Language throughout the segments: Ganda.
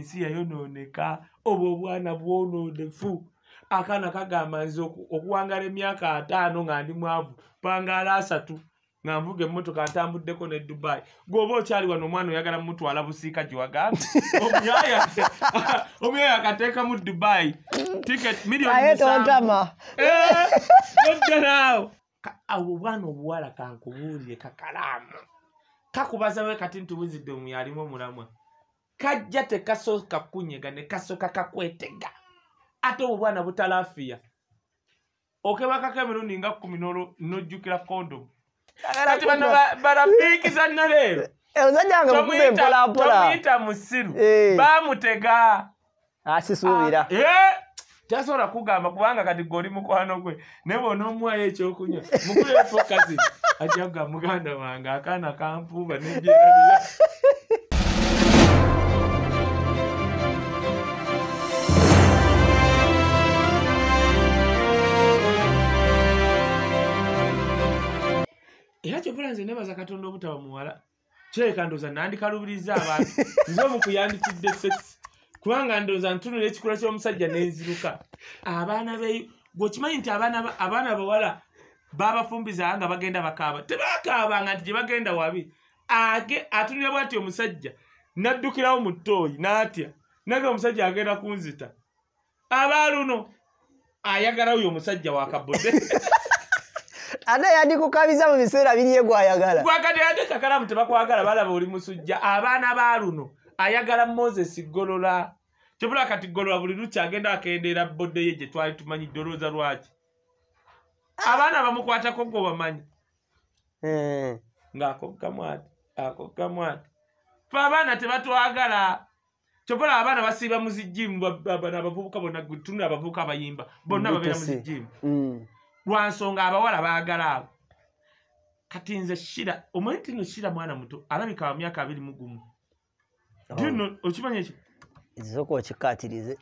ensi yayonooneka oba obwana bwonoonefu akaana kagamba nze okuwangala emyaka ataano nga ndi mwavu pangala asatu nga nvuga emmotoka ntambuddeko ne dubayi gweoba okyali wano omwana oyagala mutwala busiika gyewagambye omuyaya akateekamu dubayi tiketmiiyonoddalaawo eh, obwana obuwala kankubuulire kakalaamu kakubazawe kati ntubuzidde omuyo alimu omulamwa kajja tekasooka kunyega ne kasooka kakwetega ate obwo bwana butalaafiya okebakako emirundi nga kumi nojjukira kondomu kati bano barafiikiza nnaleero eh, omuyita musiru eh. bamutega asisuubira ah, eh, tasobola kugamba kubanga kati gweoli mukwano gwe naye bwonaomuwayo ekyokunywa mukuyefokasi ajaga muganda wange akaana kampuuba nejeeraia era kyovula nze nebaza katonda obutaba muwala kireka ndooza nandikalubiriza abantu nze omukuyandikidde sex kubanga ndooza ntunula ekikula ky'omusajja neziruka abaana be gwekimanyi nti abaana bawala babafumbizaa nga bagenda bakaaba tebakaabanga nti gye bagenda wabi age atunulabw atya omusajja naddukirawo mu ttooyi n'atya naga omusajja agenda kunzita aba luno ayagalawyo omusajja wakabode ate yandikukabiza mu biseera birye gwayagala gwakati ate kakalamu tebakwagala balaba oli musujja abaana ba luno ayagala mosesi golola kyobula kati golola buli lukya agenda akendeera boddeye gye twali tumanyidde olowooza lwaki ah. abaana bamukwatako gobamanyi eh. ngaakoggamu ati akoggamu ati fe abaana tebatwagala kyobola abaana basiiba muzijimu nabavubuka bonna tunda abavubuka abayimba bonna babeera muzijimu lwansonga abawala baagala abo kati nze shira omanyi ti no shira mwana muto alabika wa myaka abiri mugumu dino oh. okimanyi ekyo nzoka okikatirize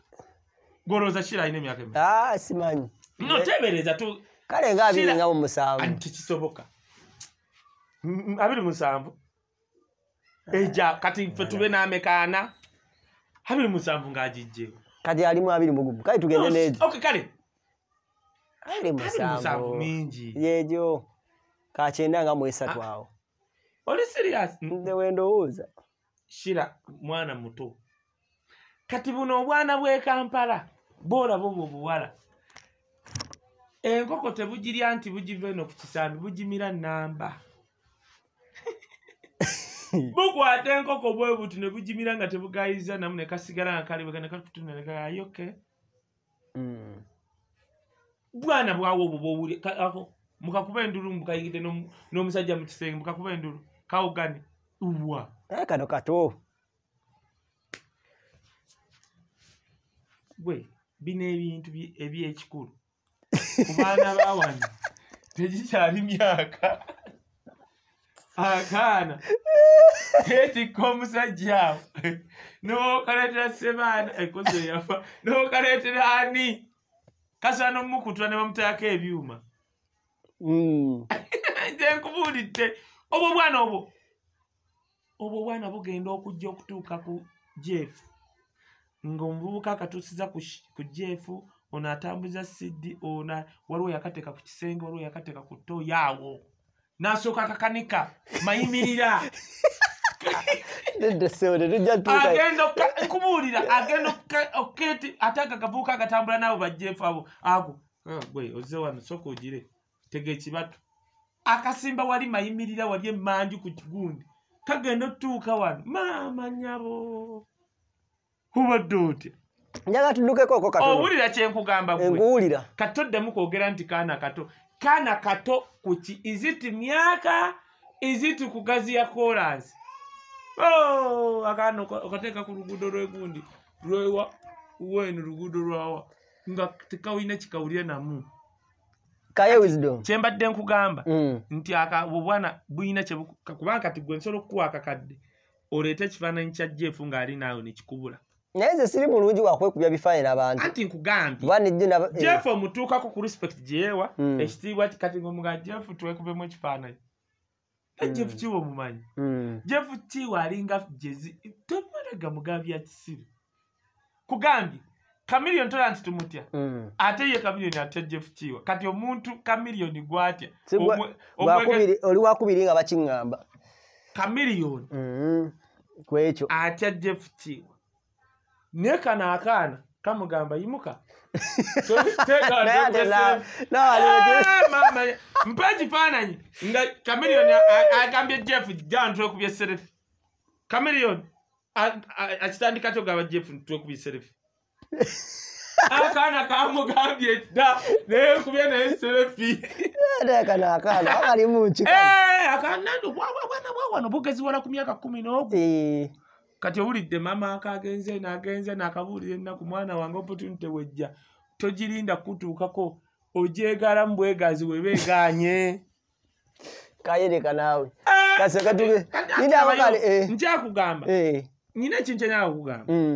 goloza shira alina emyaka ebiri ah, simanyi notebereza tu kale nga abiri nga mumusanvu tikisoboka abiri musanvu eja kati fe tube n'amekaana abiri musanvu ng'agijje kati alimu abiri mugumu kale tugende neezi kale okay, ali musanvu mingi yejo kakyenda nga mwesatu awo ah. oli serious mm. nze wendowooza shira mwana muto kati buno obwana bwe kampala boolaba obwo obuwala enkoko tebugirya nti bugiva eno ku kisambi bugimira namba bukwata enkoko bwe buti ne bugimira nga tebugayiza namu nekasigala nkalibwekanekakutunenekayoke bwana bwawo obwo bwowule ako mukakuba enduru mukayigide n'omusajja mu kisenge mukakuba enduru kawugane uwa eh, kano kato gwe bino ebintu ebyekikulu kubaana bawani tegikyali myaka akaana etikka omusajjaawo nokaleetera sebaana ekozo yafa nokaleetera ani kasaana omukutula ne bamutayako ebyuma tenkubuulidde hmm. obwo obwana obwo obwo obwana bugenda okujja okutuuka ku jeefu ngaomuvubuka akatuusiza ku jeefu ono atambuza sidi ona waliwo yakateeka ku kisenge waliwo yakateeka ku ttooyaawo naasooka akakanika mayimirira nkubuulira agenda oketi ate akakavuuka agatambula naabo bajjefu abo ago ah, oze wano soka ogire tega ekibatu akasimba wali mayimirira wali emanju ku kigundi kagenda otutuuka wano maama nyabo hubadde otya njaga tuddukekoko owulira kyenkugamba gwewulira kato oddamu kwogera nti kaana kato kaana kato kuki iziti myaka iziti kugaziya kolansi Oh, akano okateeka ku luguudo lwegundi lwewa weno luguudo lwawa nga tekawina kikawulire namu kyembadde nkugamba mm. nti obwana buyina kubanga kati gwe nsobola okukuwa akakadde oleete ekifaananyi kya jeefu ng'ali naawe nekikubula naye nze siri mulungi wakwekubya bifaanira bantu anti nkugambyejeefu eh. omutuukako ku respect gyeyeewa mm. ekitiibwa kati ngaomugaa jeefu twekubemu ekifaananyi jeff mm. kiwa omumanyi mm. jeff kiwa alinga jezi tomaraga mugambi yakisiru kugambye kamiliyoni tolant tumutya mm. ate ye kamiliyoni atya jeff kiwa kati omuntu kamiliyoni gwatya oli wakubiri nga bakiŋamba kamiliyoni kwekyo atya jeff kiwa naye kano akaana kamugamba yimuka mpa kifaananyi nga kameriyoni agambye jeff jantwekubye serefi kameriyoni akitandika kyogamba jeff ntwekubye serefi akaana kamugambye dda nayekubye naye serefi eh, akaana eh, bwawana bwawana bugezi wala ku myaka kumi nogu eh. kati owulidde maama ake agenze nagenze nakabuulira ennaku mwana wange opportunity wejja togirinda kutuukako ojegala mu bwegazi webeeganye nkyakugamba nyina ekintu kyenakugamba mm.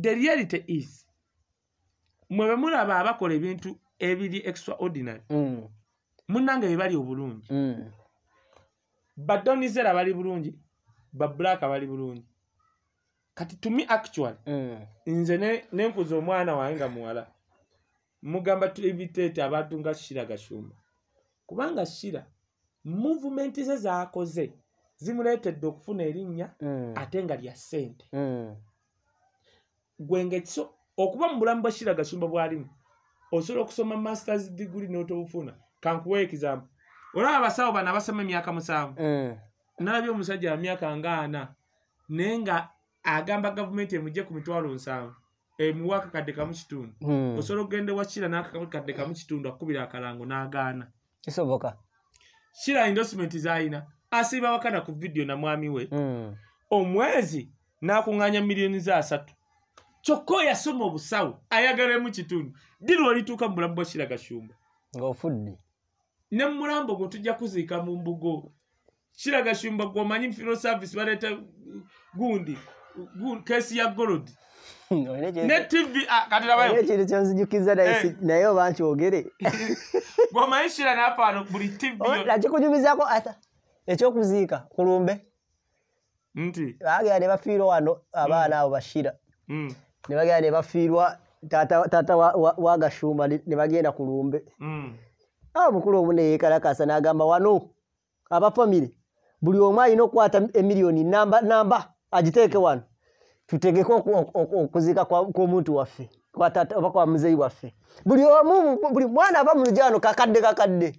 the reality is mwe bemulaba abakola ebintu ebiri extraordinary mm. munnange bye bali obulungi mm. badonizera bali bulungi babulaaka bali bulungi kati tumi actual mm. nze nenkuza omwana wange nga muwala mugamba tulibiteete abantu nga shira gashumba kubanga shira muvumenti ze zakoze zimuleetedde okufuna erinnya mm. ate nga lya ssente mm. gwengekiso okuba mu bulamu bwa shira gashumba bwalimu osobola okusoma masters degree notobufuna kankuwa example olaba abasawo bano abasoma emyaka musanvu nalabye omusajja wa myaka nga ana naye nga agamba gavumenti emugye ku mitwalo nsanvu emuwa akakadde kamu kitundu hmm. osobola okugenda wa kira nakakadde kamu kitundu akubira akalango n'agaana kisoboka kira endosimenti zalina asiba wakana ku vidiyo na mwami we hmm. omwezi n'akuŋŋaanya miliyoni zasatu kyokka oyasoma obusawo ayagalemu kitundu dirwa olituuka mu bulamu bwa kiragashumba ngaofudde ne mulambo gwe tujja kuziika mu mbugo kiraga shumba gwomanyi funeral service baleeta gundi kesi ya gold nekintu ah, kyonzijukiza eh. naye oba nkyogere gwomanyishira nafaano buli tvnakikunyumizako ata ekyokuziika kulumbe nti bagera ne bafiirwa wano abaana abo bashira mm. mm. ne bagera ne bafiirwa taata wagashumba ne bagenda kulumbe mm. awo mukulu omu neyekalakasa nagamba wano abafamire buli omu alina okukwata emiliyoni namba namba agiteeke wano tutegeke okuziika kw'omuntu waffe oba kwa muzeyi waffe buli omu buli mwana ava mulujano kakadde kakadde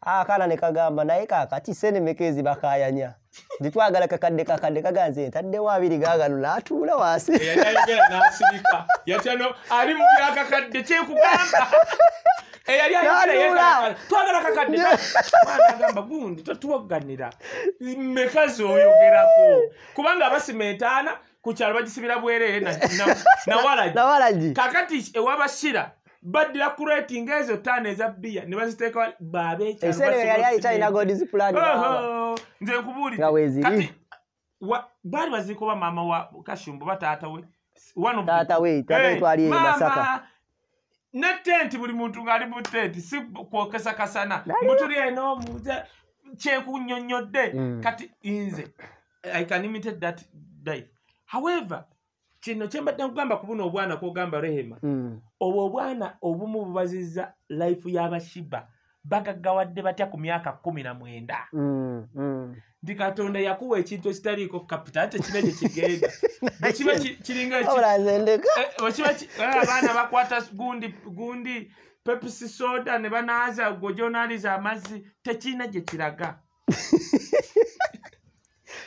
akaana ah, ne kagamba naye kakati sene mekezi bakayanya titwagala kakadde kakadde kagaze ntaddewo abiri gaganula atuula wasi ali mu byakakadde kyekugamba eyali ayitwagalako akadde agamba gundi tatuwaganira meka zoyogerako kubanga abasima etaana ku kyalo bagisibira bwerere nawalagi kakati ewabasira baddira kureti ngaezo taano eza bbiya ne baziteekawa babenze nkubuulii baali baziikoba maama wa kashumbo bataatawe ne tenti buli muntu ng'ali mu tenti si kwokesa kasana mutuli enomuze kyekunyonyodde mm. kati nze i can imitate that dive however kino kyembadde nkugamba kubuna obwana kwogamba rehema mm. obwo obwana obumu bubazizza life y'abashiba bagaggawadde batya ku myaka kumi na mwenda mm, mm. nti katonda yakuwa ekintu ekitaliiko kapital tekiba kye kigenda kibakiringaabaana eh, eh, bakwata gundi pepisi soda ne banaaza gojonaliza amazzi tekiina gye kiraga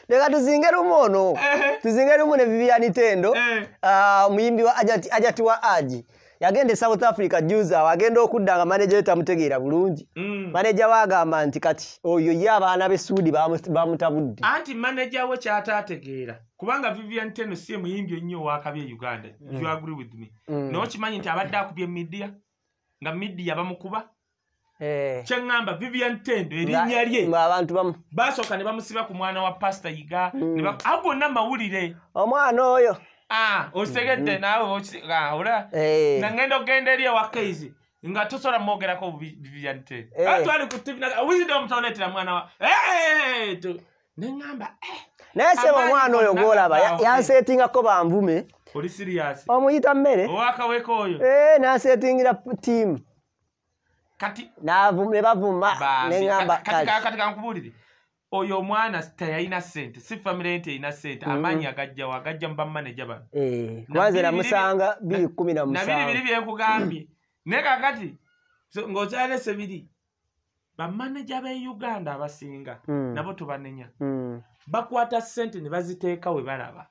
leka tuzinge lumu ono eh. tuzinge lumu ne viviani tendo ah, omuyimbi wa ajati wa aji yagenda e south africa juza agenda okudda nga maneja yo tamutegeera bulungi mm. maneja wagamba nti kati oyo ye abaana besuudi bamutabudde anti maneja we kyatategeera kubanga vivian teno si emuyimbi ennyo owakabi e uganda mm. agre with me mm. nokimanyi nti abadde akubya emidiya nga midiya bamukuba Hey. Eh. kyeŋŋamba vivian tendo erinnya lye basooka ne bamusiba ku mwana wa pasta yiga mm. agonna mawulire omwana oyo ah osegedde mhm. naawe ah, ora eh. nangenda okgenderia wakaizi nga tosobola mwogerako bibyante eh. ah, twali ku tv wizide omutaoletera mwana wa eh, neamba naye sema omwana oyo gwolaba yansetingako ah, banvume omuyita mmere oh, nansetingira tiamu nebavuma neambakatikankubulire oyo omwana tayalina sente si famire nti erina sente mm-hmm. amaanyi agajjawo agajja mubamaneja banonabiribiri byenkugambye naye kakati ng'okyalese biri bamaneja b'e uganda abasinga mm. nabo tubanenya mm. bakwata sente ne baziteeka we balaba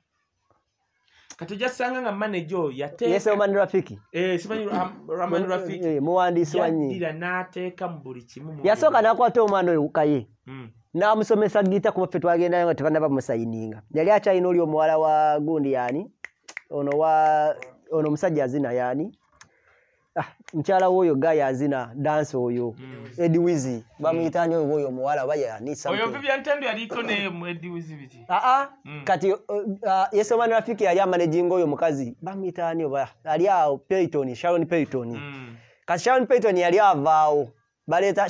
kati ojasanga nga manaje yyaeaaaiiwandiiwaira eh, mm, eh, n'ateeka mu buli kimu yasooka n'akwata omwana oyo kaye namusomesa gita kubaffe twagendayo nga tebanna bamusayininga yali akyayina oli omuwala wa gundi yaani ono wa ono omusajja azina yaani ah, mukyala woyo gaya azina dansi oyo hmm. edwizi bamuyita ni oyo muwala bayaniaa ah, ah. hmm. kati uh, uh, yesoma nerafiki yali amanejinga oyo mukazi bamuyita ni oba ali awo peyton sharon peyton hmm. kati sharon peyton yali avaawo baleta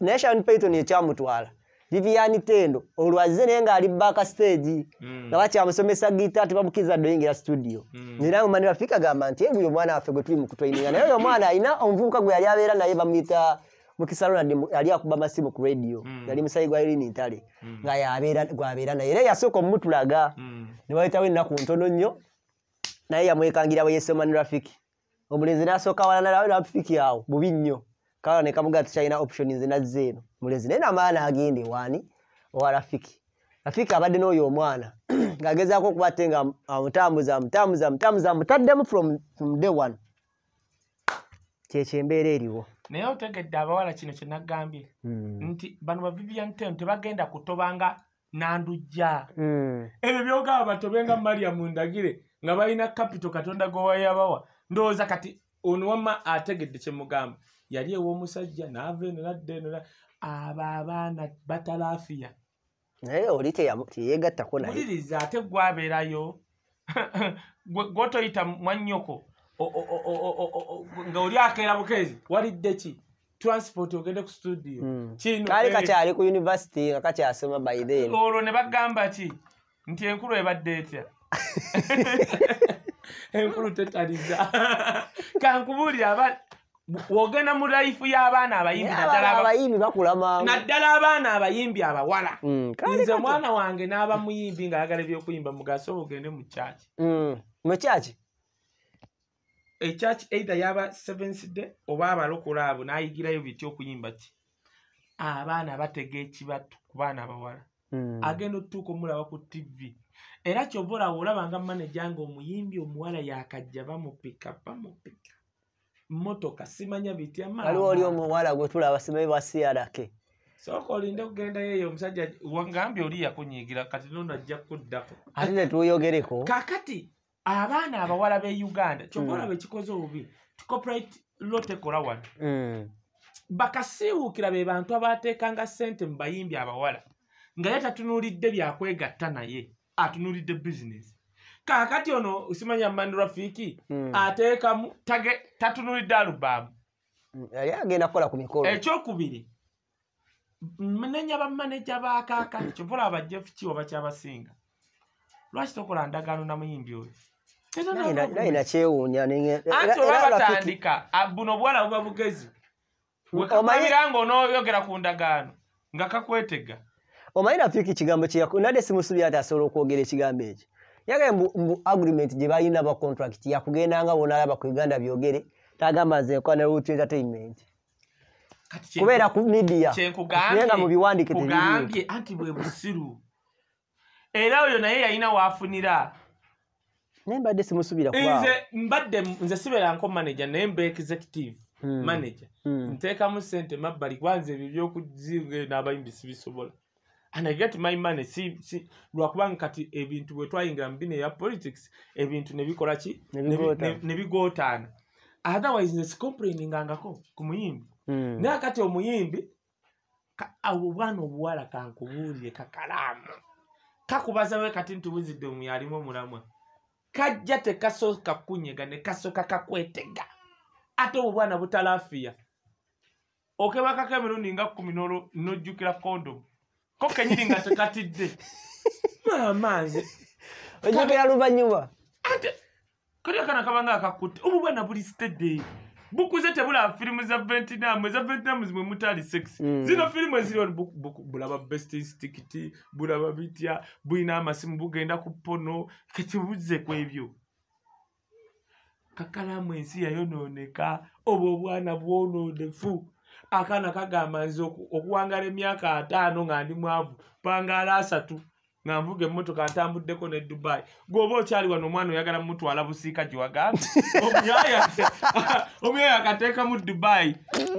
naye sharon peyton ekyamutwala Vivian Tendo olwaze naye ng'ali baka stage mm. nga bakyamusomesa gita tebamukiriza doyingira studio mm. nera mani bafika gamba nti eyo eh, omwana waffe gwe tuli mukutwayininga naye oyo omwana alina omuvubuka gwe yali abeera naye bamuyita mukisalonali akuba amasimu ku radio mm. yali musayi gwairini ntale mm. nga gwabeera naye era yasooka omumutulaga mm. nebayitawo ennaku ntono nnyo naye yamwekangirawo yesomani rafiki omulenzi nasooka wala nalawe rafiki awo bubi nnyo kaaneka mugatukyalina optioni nze nazze eno mulezi naye namala nagenda ewaani owa rafiki rafiki abadde n'oyo omwana ng'agezaako okuba te nga amutambuza amutambuza amutambuza amutaddemu from day one kyekyembeera eriwo naye otegedde abawala kino kyenagambye hmm. nti bano bavivyanten tebagenda kutobanga nandujja hmm. ebyo byogaba batobenga maria mundagire nga balina kapito katonda gowayabawa ndowooza kati onwama ategedde kyemugamba yali ew'omusajja naava eno naddeeno abo abaana batalaafiya naye oli teyeegattako naye wuliriza ate gwabeerayo gwotoyita mwannyoko nga oli akeera bukezi walidde ki transport ogende ku studio hmm. kali kakyali ku univesity nga kakyasoma byden olwo ne bagamba ki nti enkulu ebadde etya enkulu tetaliza kankubuulira abaana bw'ogenda mu lifu y'abaana abayimbi naddala abaana abayimbi abawala mm, nze omwana wange n'aba muyimbi ng'ayagala ebyokuyimba mugaso ogende mu caki mm, mu caki ecaki either yaba sevensde oba abalokola abo n'ayigirayo bity okuyimba ti abaana batega ekibatu ku baana abawala mm. agenda otutuuka omulaba ku tivi era kyova olawo olabanga manaja nga omuyimbi omuwala yakajja bamupika bamupika motoka simanya bitya waliwo oli omuwala gwe tulaba simanyi basiyalake sooka olinda okugenda yeeyo omusajja wangambye oli yakunyigira kati nono ajja kuddako ate netuyogereko kakati abaana abawala be uganda kyokolaba hmm. ekikoze obubi tcoprit lo tekola wano hmm. bakasiwuukira be bantu abateekanga sente mu bayimbi abawala nga ye tatunuulidde byakwegatta naye atunuulidde bizinesi kakati ono usimanya mani rafiki mm. atekamu tatunulidde alubamu hmm, yali agenda kukola ku mikolo ekyokubiri nenya bamaneja bakakati kyovola abajefu ki oba kyabasinga lwaki tokola ndagaano namuyimbi oyo nakyewuunya anti olwabatandika buno obuwala buba bugezi wekakulabiranga hmm, onooyogera ku ndagaano nga kakwetega omanyi rafiki kigambo kinadde simusubi ati asobola okwogera ekigambo ekyo yagaye mu agreement gye balina bacontract yakugendanga bona alaba ku uganda byogere tagamba nzeekola ne root entertainment kubeera ku midiayenga mu biwandiketegambye anti bwe busiru era oyo naye yalina waafunira naye mbadde simusubira eh, nze mbadde nze siberanko manaje naye mba executive hmm. manaje hmm. nteekamu sente mabbali kubanze ebyo byokuzinga eyo n'abayimbisi bisobola and I get my money. See, see, Rakwan Kati, a bin to a trying and being a politics, a bin to Nevikorachi, Nevigotan. Otherwise, it's complaining and a comb. Hmm. Nakati or Muimbi, a one of what I can call the Kakaram. Kakubaza cut into wisdom, Yarimo Murama. Kajate Castle Kakunyaga, the Castle Kakakwetega. Ato one of Tala fear. Okay, Wakakamuninga Kuminoro, no jukira condom. ko kenyiri nga tekatidde maamaazi ojogera luvanyuma kalya kana kabanga akakutte obubwana buli sitedde bukuze tebula firimu za ventinamu eza ventinamu zimwe mutaali sex hmm. zino firimu eziri bulaba best instict bulaba bitya bulina amasimu bugenda ku pono kekibuze ku ebyo kakalamu ensi yayononeka oba obwana bwonoonefu akaana kagamba nze okuwangala emyaka ataano nga ndi mwavu pangala asatu nga nvuga emmotoka ntambuddeko ne dubayi gweoba okyali wano omwana oyagala mutwala busiika gyewagambe omuyayo akateeka mu dubayi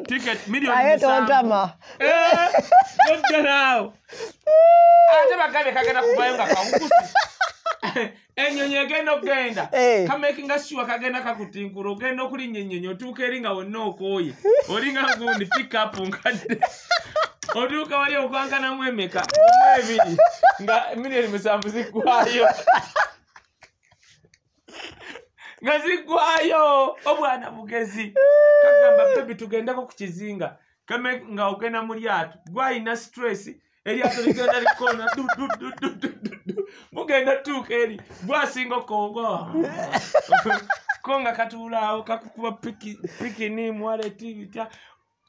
tiketmiliyonnaye tontama eh, ate bagabe kagenda kuvayo nga kawukusi enyonyi egenda okugenda kamekinga siwa kagenda kakutinkula ogenda okulinyenyenya otuuka eringa wonna okooye olinga gundi pikup nkadde otuuka wali okwankanamu emeka ebiri nga miliyoni musanvu ziggwayo nga ziggwayo obwana bugezi kagamba bebi tugendako ku kizinga kame nga ogenda mu lyato gwalina stress eryato ligenda likona bugenda tuuka eri bwasinga okogwa konga katuulaawo kakukuba pikini mwaleti bitya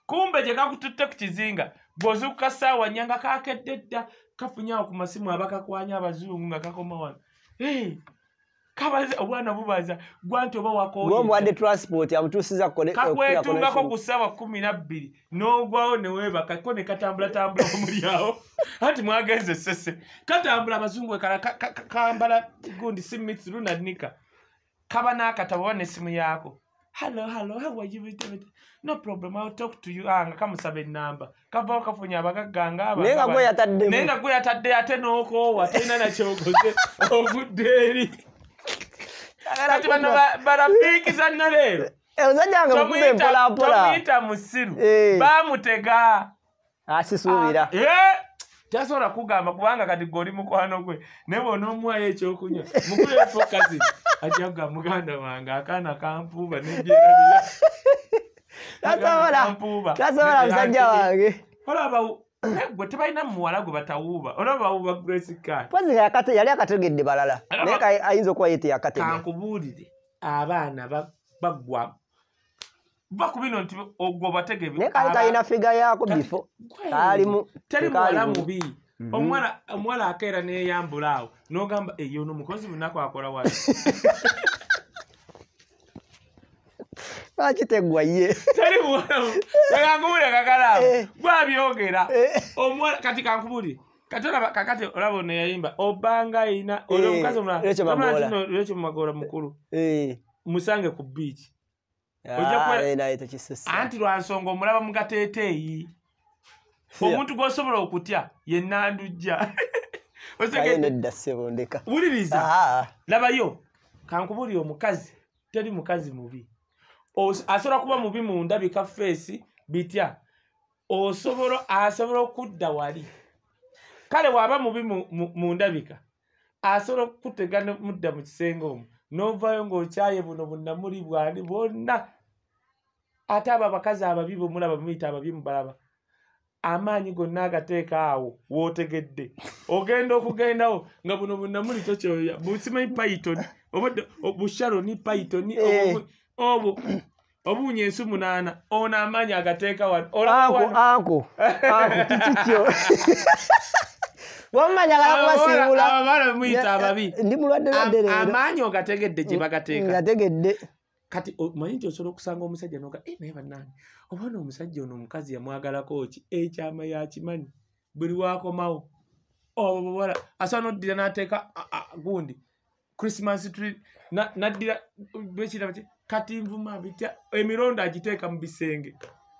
kumbe gye kakututte ku kizinga bwozuukuka saawa nyanga kakedde dda kafunyawo ku masimu abakakwanya abazungu nga kakomawano obwana bubaza gwanti oba wakomuwadde transport amutusiza kakwetungako ku ssaawa kumi nabbiri n'ogwawo neweebaka ko nekatambulatambula omulyawo anti mwagenze sese katambula abazungu wekala kambala gundi smith lunadnika kaba n'akatabo oba nesimu yaako hallo hallo how no problem I'll talk to you ah, nga kamusaba enamba kavao kafunya abagagga ngaabanaye nga gwe yatadde ate n'okoowa tena nakyogoze ogudde eri kati bano barafiiki zanno leero tomuyita musiru bamutega asisuubira ah, tasobola kugamba kubanga kati goli mukwano gwe naye bona omuwayo ekyokunywa mukuyefokazi ajja kuga muganda wange akaana kampuuba nejeaia tasobola musajja wange olabawo gwe tebalina muwala gwe batawuuba olabawuuba yali akategedde balala naye ayinza okuba yeteyakategekankubuulire abaana bagwa ba ku bino nti ogwo bategeenaye kali talina figa yaako bifo tali muwala mubi mhm. omwala akeera neyeyambula awo nogamba eyo nomukozi bunaku akola wa lwaki tegwaye tali mwana kakankubule kakalamu eh. gwabyogera eh. kati kankubuli katikakati olaba ono yayimba obanga ina olomukaziomulaekyomagola eh. mukulu musange ku biaci ah, anti lwansonga omulaba mugateteeyi omuntu gwosobola okutya yenandujja wuliriza labayo kankubuli omukazi teri mukazi mubi asobola kuba mubi munda bika feesi bitya osobola asobola okudda wali kale waaba mubi mundabika asobola okutega mudda mu kisenge omu novayo ngaokyaye buno bunnamuli bwani bonna ate abo abakazi ababi bomulaba mumuyita ababi mubalaba amaanyi gonna agateeka awo wootegedde ogenda okugendawo nga buno bunnamuli tokyoya busimanyi payitoni obadde busharo ni payitoni eh. obu obunye ensu munaana ono amanyi agateeka wanoako tikikyo wamumanyaaakubasiulaabaana bemuyita ababi ndi mulwadde adere amaanyi ogategedde gye mm, bagateekagategedde mm, kati omanyi nti osobola okusanga omusajja noga eh, naye banaani obaona omusajja ono omukazi yamwagalako ki ekyama eh, yakimanyi buli wakomawo obobawala asobola noddira n'ateeka gundi christmas tr naddira bekiraba ki kati nvuma bitya emirondo agiteeka mu bisenge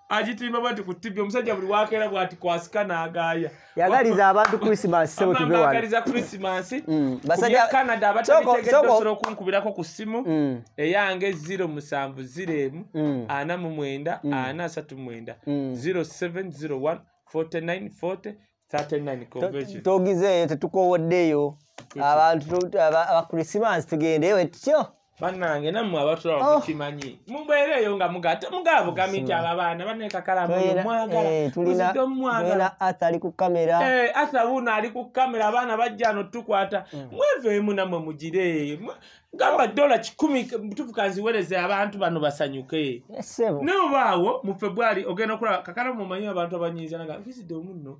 agitirimba bati ku tivi omusajja buli wakeera bwati kwasika n'agaaya yagaliza abantu crismasagaliza crismasbasajjacanada mm, abatsobola okunkubirako ku ssimu mm. eyange 0msanvu 0 mm. ana mu mwenda ana asatu mwenda 0701 4940 togizeeyo tetukowoddeyo abantu abakrisimasi tugendeyo etityo banange nammwe abatula oh. kimanyi mubeere eyo nga mugate mugaabugamiti ababaana banekakalamwagaaasabuno ali ku kamera abaana bajjano tukwata hmm. mweveemu nammwe mugire gamba dola kikumi tufukanziwereze abantu bano basanyuke nebubaawo eh, mufebwali ogenda okulaba kakala mumanyi abantu abanyiizanaga visidde omunno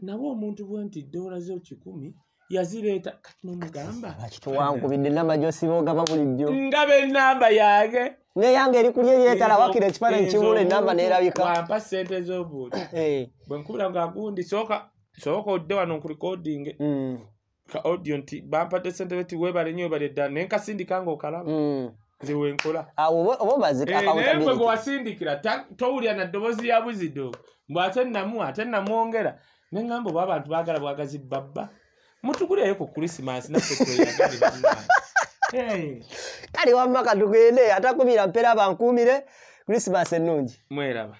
nawe omuntu bwe nti dola zo kikumi yazireeta kati nomugamba wankubidde enamba gyosibogaba bulijjo ngaba enamba yage neyange erikulya eryetalawakira ekifaananyi kibula enamba neerabikawampa sente ezobuuli eh. bwenkubira nga gundi sooka odde wano nkurikodinge mm. ka audio nti bampadde sente beti webale nyo webale eddala naye nkasindika nga okalaba mm. nze wenkolanaye ah, eh, gwewasindikira towulya naddoboozi ya buzido mbw ate namu ate namwongera nengamba oba abantu bagala bwagazi bbabba mutugulayo ku krisimasi kale wamaka tugende atakumira mpera bankumire krisimasi ennungi mweraba